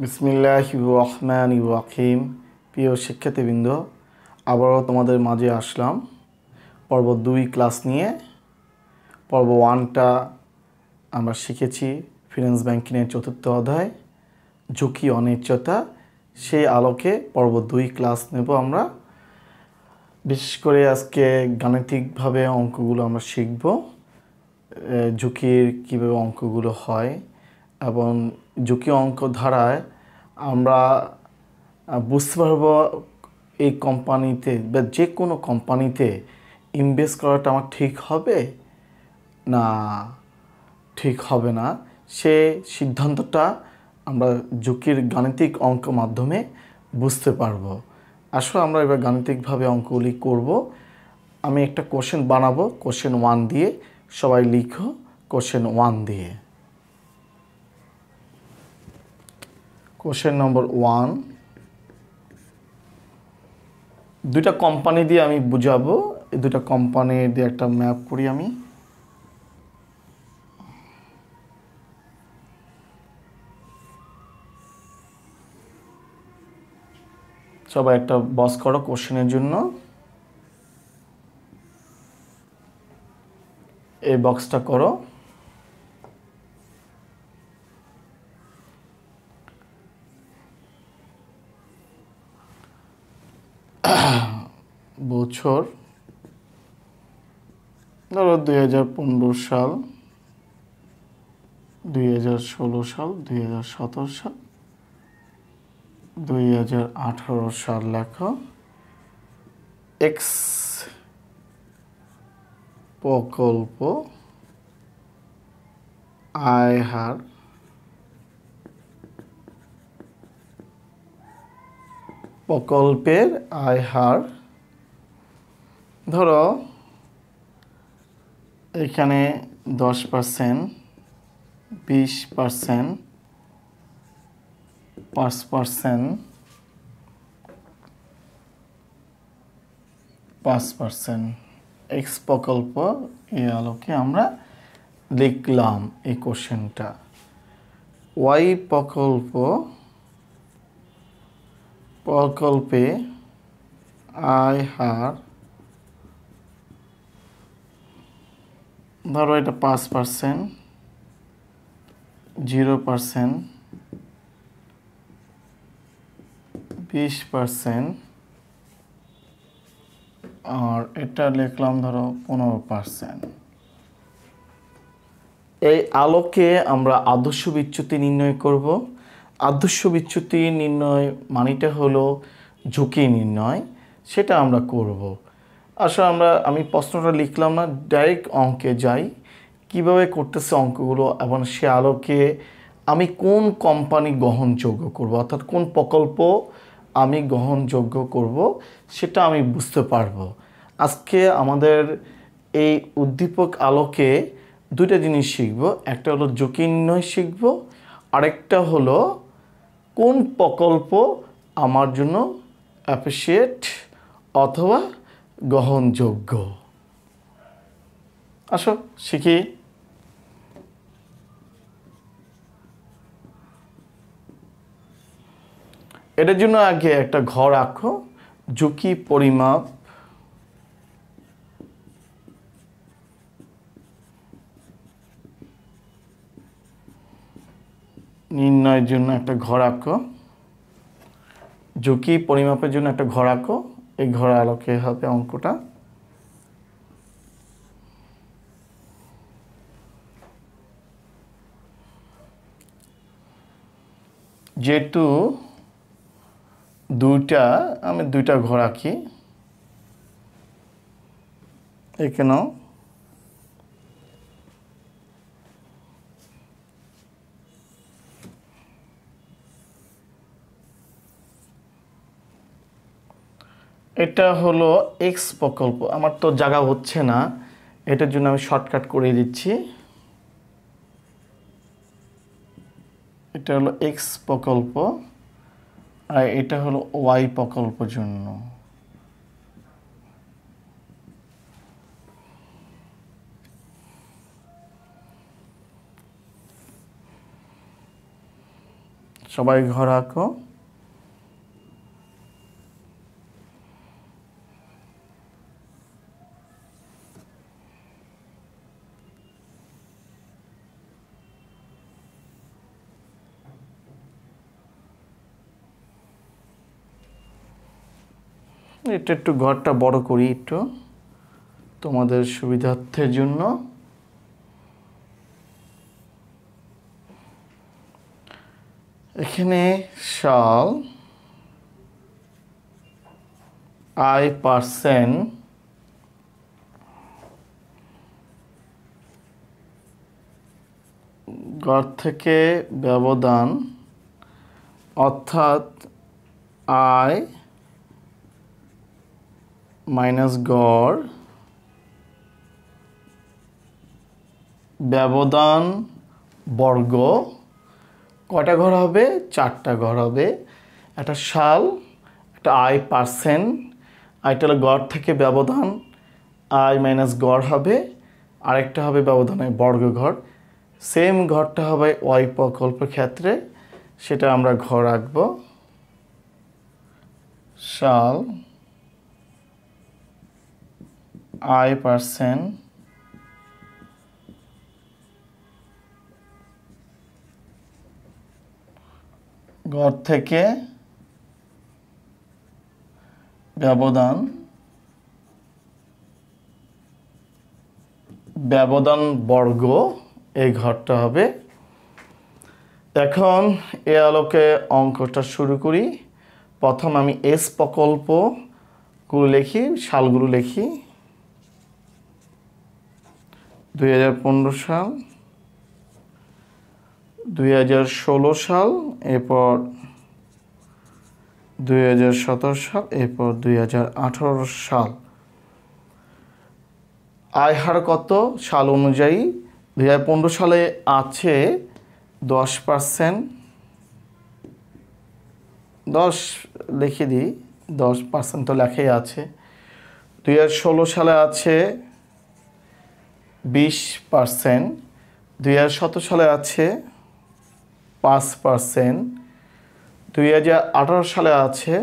বিসমিল্লাহ রহমান ইউরাকিম প্রিয় শিক্ষার্থীবৃন্দ আবারও তোমাদের মাঝে আসলাম পর্ব দুই ক্লাস নিয়ে পর্ব ওয়ানটা আমরা শিখেছি ফিনান্স ব্যাংকিংয়ের চতুর্থ অধ্যায় ঝুঁকি অনিশ্চয়তা সেই আলোকে পর্ব দুই ক্লাস নেব আমরা বিশেষ করে আজকে গাণিতিকভাবে অঙ্কগুলো আমরা শিখব ঝুঁকির কীভাবে অঙ্কগুলো হয় এবং ঝুঁকি অঙ্ক ধারায় আমরা বুঝতে পারব এই কোম্পানিতে বা যে কোনো কোম্পানিতে ইনভেস্ট করাটা আমার ঠিক হবে না ঠিক হবে না সে সিদ্ধান্তটা আমরা ঝুঁকির গাণিতিক অঙ্ক মাধ্যমে বুঝতে পারব আসলে আমরা এবার গাণিতিকভাবে অঙ্কগুলি করব আমি একটা কোশ্চেন বানাবো কোশ্চেন ওয়ান দিয়ে সবাই লিখো কোশ্চেন ওয়ান দিয়ে কোশ্চেন নম্বর ওয়ান দুইটা কোম্পানি দিয়ে আমি বুঝাবো এই দুটা কোম্পানি দিয়ে একটা ম্যাপ করি আমি সবাই একটা বস করো কোশ্চেনের জন্য এই বক্সটা করো বছর ধরো দুই হাজার পনেরো সাল দুই হাজার ষোলো সাল দুই হাজার সতেরো সাল দুই হাজার আঠারো সাল লেখো এক্স প্রকল্প আয় হার প্রকল্পের আয় হার ধরো এখানে দশ পার্সেন্ট বিশ পার্সেন্ট পাঁচ পার্সেন্ট পাঁচ পার্সেন্ট এক্স প্রকল্প এ আলোকে আমরা লিখলাম এই কোশ্চেনটা ওয়াই প্রকল্প প্রকল্পে আয় হার ধরো এটা পাঁচ পার্সেন্ট জিরো পার্সেন্ট বিশ পার্সেন্ট আর এটা লিখলাম ধরো পনেরো পার্সেন্ট এই আলোকে আমরা আদর্শ বিচ্যুতি নির্ণয় করব আদর্শ বিচ্যুতি নির্ণয় মানিটা হলো ঝুঁকি নির্ণয় সেটা আমরা করবো আসলে আমরা আমি প্রশ্নটা লিখলাম না ডাইরেক্ট অঙ্কে যাই কিভাবে করতেছে অঙ্কগুলো এবং সে আলোকে আমি কোন কোম্পানি গ্রহণযোগ্য করব অর্থাৎ কোন প্রকল্প আমি গ্রহণযোগ্য করব সেটা আমি বুঝতে পারব আজকে আমাদের এই উদ্দীপক আলোকে দুইটা জিনিস শিখব একটা হলো ঝুঁকি শিখব আরেকটা হলো কোন প্রকল্প আমার জন্য অ্যাপ্রিসিয়েট অথবা গ্রহণযোগ্য আসো শিখি এটার জন্য আগে একটা ঘর আঁকো ঝুঁকি পরিমাপ নির্ণয়ের জন্য একটা ঘর আঁকো ঝুঁকি পরিমাপের জন্য একটা ঘর আঁকো এই ঘোড়া হ্যাঁ। আলোকে হবে অঙ্কটা যেহেতু দুইটা আমি দুইটা ঘোড়া কি এখানেও এটা হলো এক্স প্রকল্প আমার তো জায়গা হচ্ছে না এটার জন্য আমি শর্টকাট করে দিচ্ছি এটা হলো এক্স প্রকল্প আর এটা হলো ওয়াই প্রকল্প জন্য সবাই ঘর আঁকো এটা একটু ঘরটা বড় করি একটু তোমাদের সুবিধার্থের জন্য এখানে সাল আই পারসেন ঘর থেকে ব্যবধান অর্থাৎ আয় মাইনাস গড় ব্যবধান বর্গ কটা ঘর হবে চারটা ঘর হবে একটা শাল একটা আয় পার্সেন্ট আয়টা হলো গড় থেকে ব্যবধান আয় মাইনাস গড় হবে আরেকটা হবে ব্যবধানে বর্গঘর সেম ঘরটা হবে ওয়াই প্রকল্পের ক্ষেত্রে সেটা আমরা ঘর রাখব সাল আই পার্সেন্ট ঘর থেকে ব্যবধান ব্যবধান বর্গ এই ঘরটা হবে এখন এ আলোকে অঙ্কটা শুরু করি প্রথম আমি এস প্রকল্পগুলো লিখি শালগুলো লিখি দুই সাল দুই সাল এরপর দুই সাল এরপর দুই সাল আয় হার কত সাল অনুযায়ী দুই সালে আছে দশ পার্সেন্ট দশ লিখে দিই দশ পার্সেন্ট তো লেখাই আছে দুই সালে আছে বিশ পার্সেন্ট দুই সালে আছে পাঁচ পার্সেন্ট দুই সালে আছে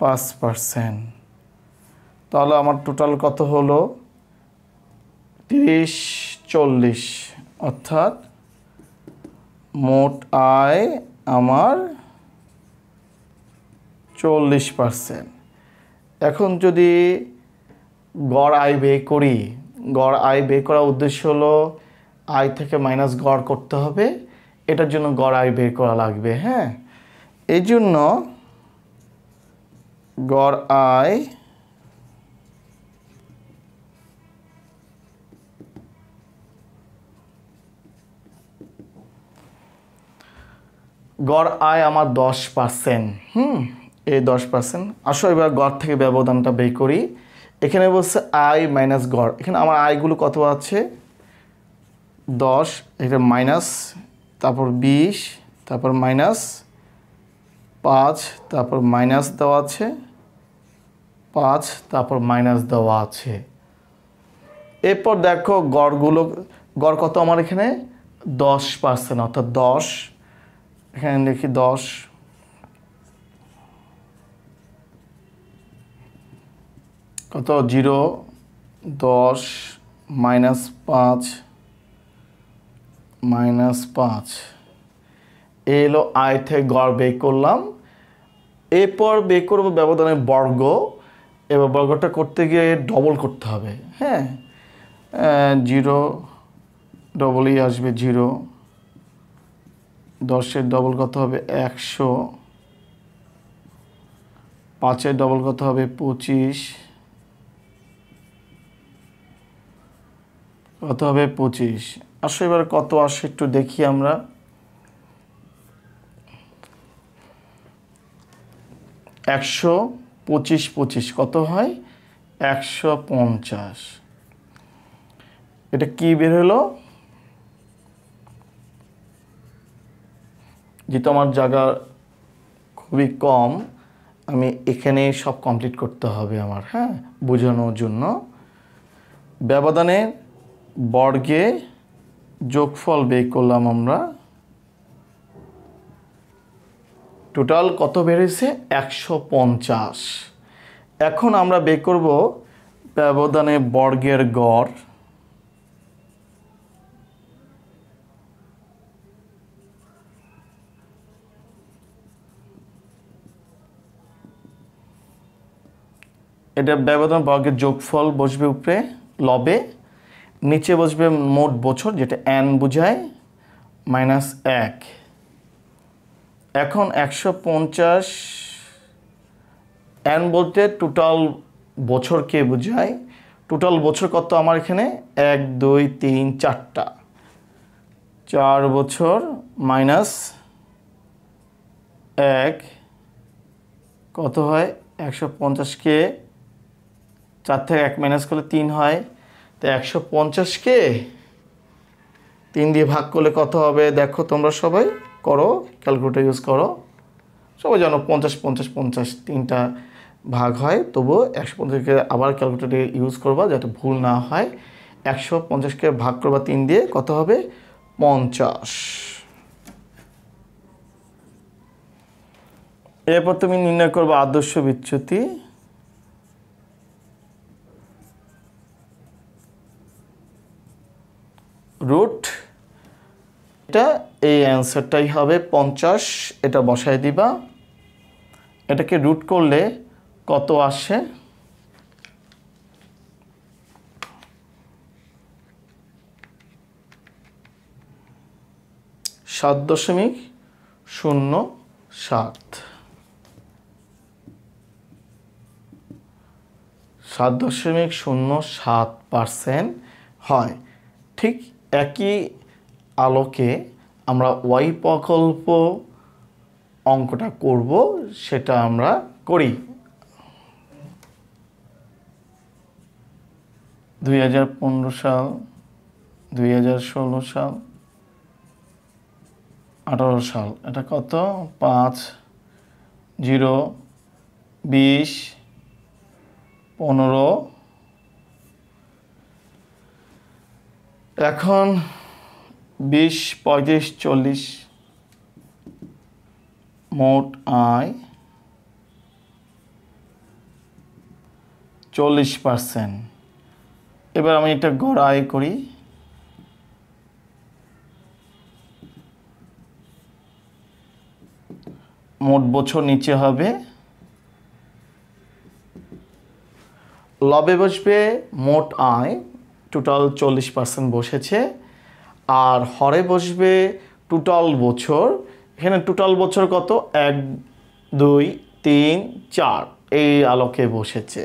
পাঁচ পার্সেন্ট তাহলে আমার টোটাল কত হলো তিরিশ চল্লিশ অর্থাৎ মোট আয় আমার চল্লিশ পার্সেন্ট এখন যদি গড় আয় ব্যয় করি গড় আয় বের করার উদ্দেশ্য হলো আয় থেকে মাইনাস গড় করতে হবে এটার জন্য গড় আয় বের করা লাগবে হ্যাঁ এই জন্য গড় আয় গড় আয় আমার দশ পার্সেন্ট হুম এই দশ পার্সেন্ট আসো এবার গড় থেকে ব্যবধানটা বের করি এখানে বলছে আই মাইনাস গড় এখানে আমার আয়গুলো কত আছে দশ এটা মাইনাস তারপর বিশ তারপর মাইনাস পাঁচ তারপর মাইনাস দেওয়া আছে পাঁচ তারপর মাইনাস দেওয়া আছে এরপর দেখো গড়গুলো গড় কত আমার এখানে দশ পার্সেন্ট অর্থাৎ দশ এখানে দেখি দশ কত জিরো দশ মাইনাস পাঁচ মাইনাস পাঁচ এলো আয় থেকে গড় বের করলাম এরপর বের করবো ব্যবধানে বর্গ এবার বর্গটা করতে গিয়ে ডবল করতে হবে হ্যাঁ জিরো ডবলই আসবে জিরো দশের ডবল কত হবে একশো পাঁচের ডবল কত হবে পঁচিশ কত হবে পঁচিশ আসো এবার কত আসে একটু দেখি আমরা একশো পঁচিশ পঁচিশ কত হয় একশো পঞ্চাশ এটা কি বের হলো যেহেতু আমার জায়গা খুবই কম আমি এখানে সব কমপ্লিট করতে হবে আমার হ্যাঁ বোঝানোর জন্য ব্যবধানে বর্গে যোগফল বের করলাম আমরা টোটাল কত বেড়েছে একশো পঞ্চাশ এখন আমরা বের করব ব্যবধানে বর্গের গড় এটা ব্যবধান বর্গের যোগফল বসবে উপরে লবে নিচে বসবে মোট বছর যেটা অ্যান বোঝায় মাইনাস এক এখন একশো পঞ্চাশ অ্যান বলতে টোটাল বছরকে বোঝায় টোটাল বছর কত আমার এখানে এক দুই তিন চারটা চার বছর মাইনাস এক কত হয় একশো পঞ্চাশকে চার থেকে এক মাইনাস করলে তিন হয় তো একশো পঞ্চাশকে তিন দিয়ে ভাগ করলে কত হবে দেখো তোমরা সবাই করো ক্যালকুলেটার ইউজ করো সবাই জানো পঞ্চাশ পঞ্চাশ পঞ্চাশ তিনটা ভাগ হয় তবুও একশো পঞ্চাশকে আবার ক্যালকুলেটার ইউজ করবা যাতে ভুল না হয় একশো পঞ্চাশকে ভাগ করবা তিন দিয়ে কত হবে পঞ্চাশ এরপর তুমি নির্ণয় করবে আদর্শ বিচ্যুতি এটা এই অ্যান্সারটাই হবে পঞ্চাশ এটা বসায় দিবা এটাকে রুট করলে কত আসে সাত দশমিক শূন্য সাত সাত দশমিক শূন্য সাত পারসেন্ট হয় ঠিক একই আলোকে আমরা ওয়াই প্রকল্প অঙ্কটা করব সেটা আমরা করি দুই সাল দুই সাল আঠারো সাল এটা কত পাঁচ জিরো বিশ পনেরো এখন বিশ পঁয়ত্রিশ চল্লিশ মোট আয় চল্লিশ পার্সেন্ট এবার আমি এটা গড় আয় করি মোট বছর নিচে হবে লবে বসবে মোট আয় টোটাল চল্লিশ পার্সেন্ট বসেছে আর হরে বসবে টোটাল বছর এখানে টোটাল বছর কত এক দুই তিন চার এই আলোকে বসেছে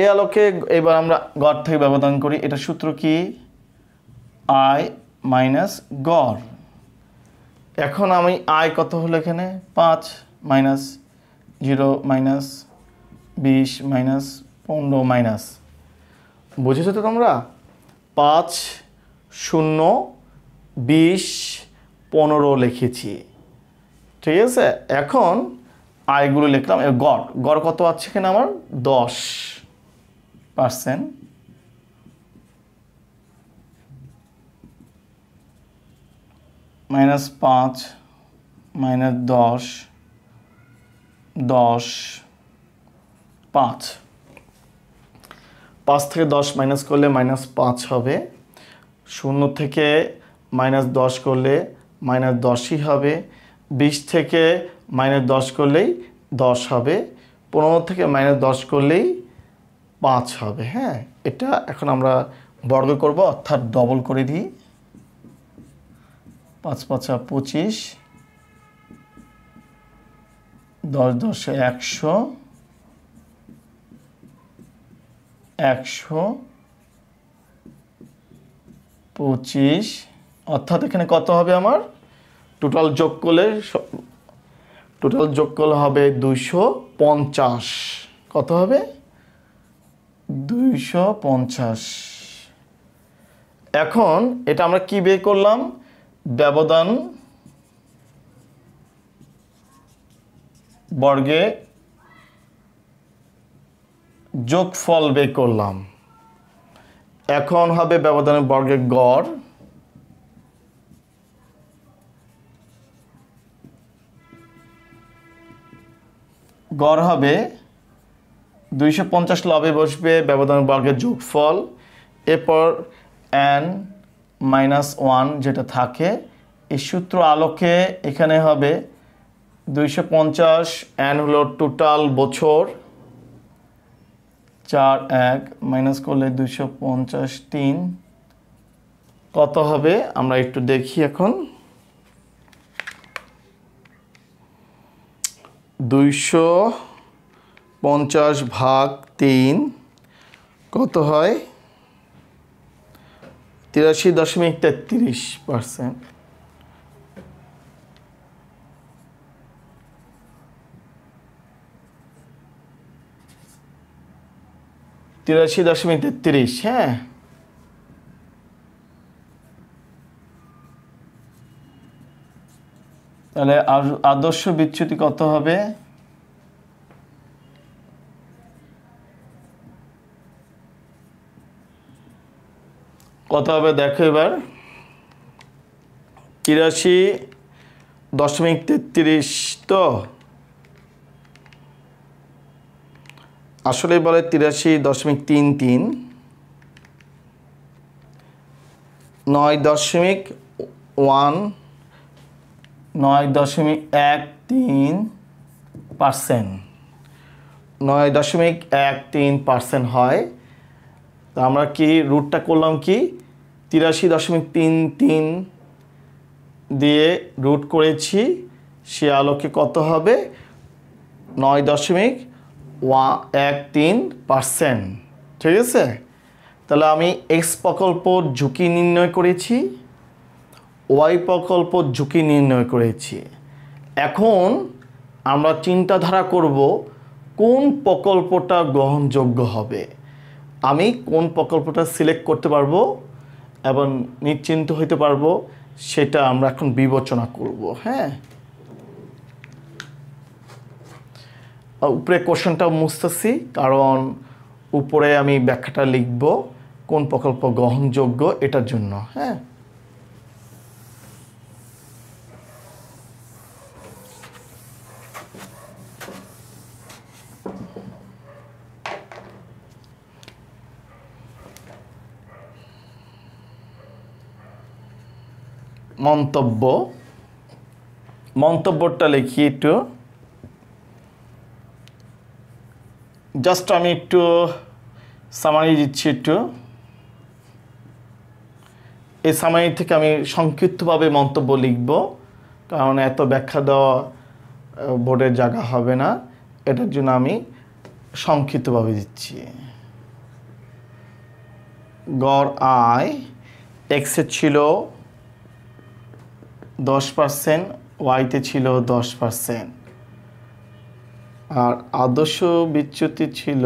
এই আলোকে এবার আমরা গড় থেকে ব্যবধান করি এটা সূত্র কি আয় মাইনাস গড় এখন আমি আয় কত হলো এখানে পাঁচ মাইনাস জিরো মাইনাস বিশ মাইনাস পনেরো মাইনাস বুঝেছো তো তোমরা পাঁচ শূন্য বিশ পনেরো লিখেছি ঠিক আছে এখন আয়গুলো লিখলাম গড় গড় কত আছে এখানে আমার দশ পার্সেন্ট মাইনাস পাঁচ মাইনাস দশ দশ পাঁচ পাঁচ থেকে দশ মাইনাস করলে মাইনাস পাঁচ হবে শূন্য থেকে মাইনাস দশ করলে মাইনাস দশই হবে বিশ থেকে মাইনাস দশ করলেই দশ হবে পনেরো থেকে মাইনাস দশ করলেই পাঁচ হবে হ্যাঁ এটা এখন আমরা বর্গ করব অর্থাৎ ডবল করে দিই পাঁচ পাঁচা পঁচিশ দশ দশে একশো একশো পঁচিশ অর্থাৎ এখানে কত হবে আমার টোটাল যোগ করলে টোটাল যোগ করলে হবে দুশো পঞ্চাশ কত হবে দুইশো পঞ্চাশ এখন এটা আমরা কি বের করলাম ব্যবধান বর্গে যোগফল বের করলাম এখন হবে ব্যবধানের বর্গের গড় গড় হবে দুইশো পঞ্চাশ লবে বসবে ব্যবধান বর্গের যোগফল এরপর অ্যান মাইনাস ওয়ান যেটা থাকে এই সূত্র আলোকে এখানে হবে দুইশো পঞ্চাশ অ্যান হলো টোটাল বছর চার এক মাইনাস করলে দুশো পঞ্চাশ তিন কত হবে আমরা একটু দেখি এখন দুইশো পঞ্চাশ ভাগ তিন কত হয় তিরাশি দশমিক তেত্রিশ পার্সেন্ট তিরাশি দশমিক তেত্রিশ হ্যাঁ তাহলে আদর্শ বিচ্যুতি কত হবে কত হবে দেখো এবার তিরাশি দশমিক তেত্রিশ তো আসলে বলে তিরাশি দশমিক তিন তিন নয় দশমিক ওয়ান নয় দশমিক এক তিন পার্সেন্ট নয় দশমিক এক তিন পার্সেন্ট হয় তো আমরা কি রুটটা করলাম কি তিরাশি দশমিক তিন তিন দিয়ে রুট করেছি সে আলোকে কত হবে নয় দশমিক ওয়া এক তিন পার্সেন্ট ঠিক আছে তাহলে আমি এক্স প্রকল্প ঝুঁকি নির্ণয় করেছি ওয়াই প্রকল্প ঝুঁকি নির্ণয় করেছি এখন আমরা চিন্তাধারা করব কোন প্রকল্পটা গ্রহণযোগ্য হবে আমি কোন প্রকল্পটা সিলেক্ট করতে পারবো এবং নিশ্চিন্ত হইতে পারবো সেটা আমরা এখন বিবেচনা করব হ্যাঁ উপরে কোশ্চেনটা মুছতেছি কারণ উপরে আমি ব্যাখ্যাটা লিখব কোন প্রকল্প গ্রহণযোগ্য এটার জন্য হ্যাঁ মন্তব্য মন্তব্যটা লিখি একটু জাস্ট আমি একটু সামারি দিচ্ছি একটু এই সামারি থেকে আমি সংক্ষিপ্তভাবে মন্তব্য লিখব কারণ এত ব্যাখ্যা দেওয়া বোর্ডের জায়গা হবে না এটার জন্য আমি সংক্ষিপ্তভাবে দিচ্ছি গড় আয় এক্সে ছিল দশ পার্সেন্ট ওয়াইতে ছিল দশ পার্সেন্ট আর আদর্শ বিচ্যুতি ছিল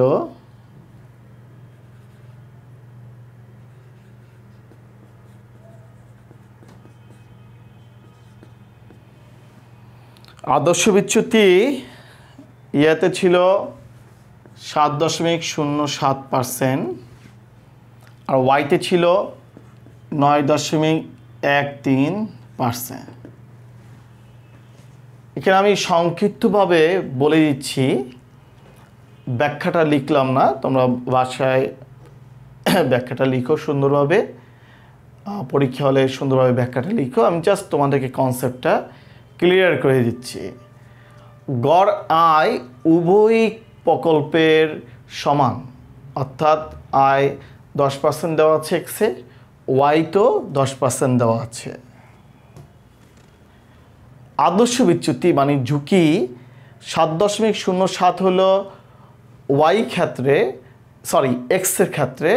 আদর্শ বিচ্যুতি ইয়াতে ছিল সাত দশমিক শূন্য সাত পারসেন্ট আর ওয়াইতে ছিল নয় দশমিক এক তিন পারসেন্ট এখানে আমি সংক্ষিপ্তভাবে বলে দিচ্ছি ব্যাখ্যাটা লিখলাম না তোমরা বাসায় ব্যাখ্যাটা লিখো সুন্দরভাবে পরীক্ষা হলে সুন্দরভাবে ব্যাখ্যাটা লিখো আমি জাস্ট তোমাদেরকে কনসেপ্টটা ক্লিয়ার করে দিচ্ছি গড় আয় উভয় প্রকল্পের সমান অর্থাৎ আয় দশ পার্সেন্ট দেওয়া আছে এক্সে ওয়াই তো দশ পার্সেন্ট দেওয়া আছে আদর্শ বিচ্যুতি মানে ঝুঁকি সাত দশমিক শূন্য সাত হলো ওয়াই ক্ষেত্রে সরি এক্সের ক্ষেত্রে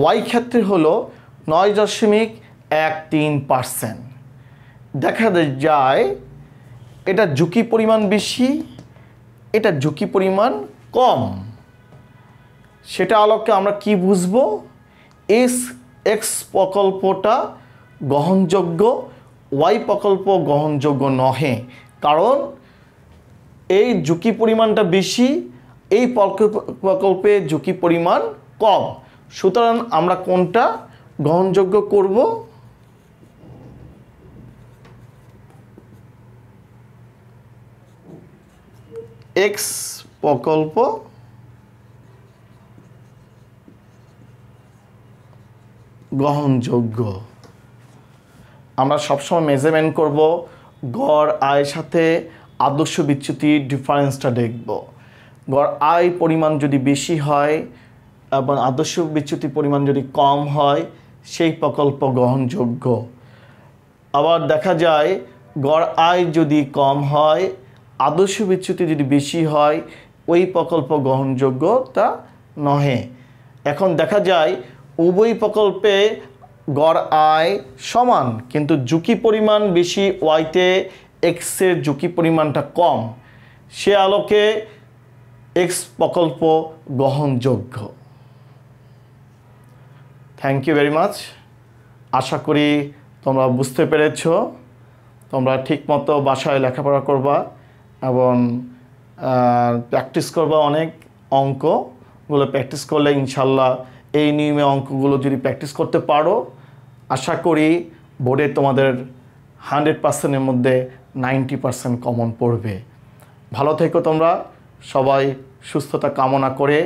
ওয়াই ক্ষেত্রে হলো নয় দশমিক এক তিন পার্সেন্ট দেখা যায় এটা ঝুঁকি পরিমাণ বেশি এটা ঝুঁকি পরিমাণ কম সেটা আলোকে আমরা কি বুঝব এস এক্স প্রকল্পটা গ্রহণযোগ্য ওয়াই প্রকল্প গ্রহণযোগ্য নহে কারণ এই ঝুঁকি পরিমাণটা বেশি এই প্রকল্পে ঝুঁকি পরিমাণ কম সুতরাং আমরা কোনটা গ্রহণযোগ্য করব এক্স প্রকল্প গ্রহণযোগ্য আমরা সবসময় মেজারমেন্ট করব গড় আয়ের সাথে আদর্শ বিচ্যুতি ডিফারেন্সটা দেখব গড় আয় পরিমাণ যদি বেশি হয় এবং আদর্শ বিচ্যুতি পরিমাণ যদি কম হয় সেই প্রকল্প গ্রহণযোগ্য আবার দেখা যায় গড় আয় যদি কম হয় আদর্শ বিচ্যুতি যদি বেশি হয় ওই প্রকল্প গ্রহণযোগ্য তা নহে এখন দেখা যায় উভয় প্রকল্পে গড় আয় সমান কিন্তু ঝুঁকি পরিমাণ বেশি ওয়াইতে এক্সের ঝুঁকি পরিমাণটা কম সে আলোকে এক্স প্রকল্প গ্রহণযোগ্য থ্যাংক ইউ ভেরি মাচ আশা করি তোমরা বুঝতে পেরেছ তোমরা ঠিকমতো বাসায় লেখাপড়া করবা এবং প্র্যাকটিস করবা অনেক অঙ্কগুলো প্র্যাকটিস করলে ইনশাল্লাহ এই নিয়মে অঙ্কগুলো যদি প্র্যাকটিস করতে পারো আশা করি বোর্ডে তোমাদের হান্ড্রেড পার্সেন্টের মধ্যে নাইনটি পার্সেন্ট কমন পড়বে ভালো থেকো তোমরা সবাই সুস্থতা কামনা করে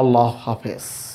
আল্লাহ হাফেজ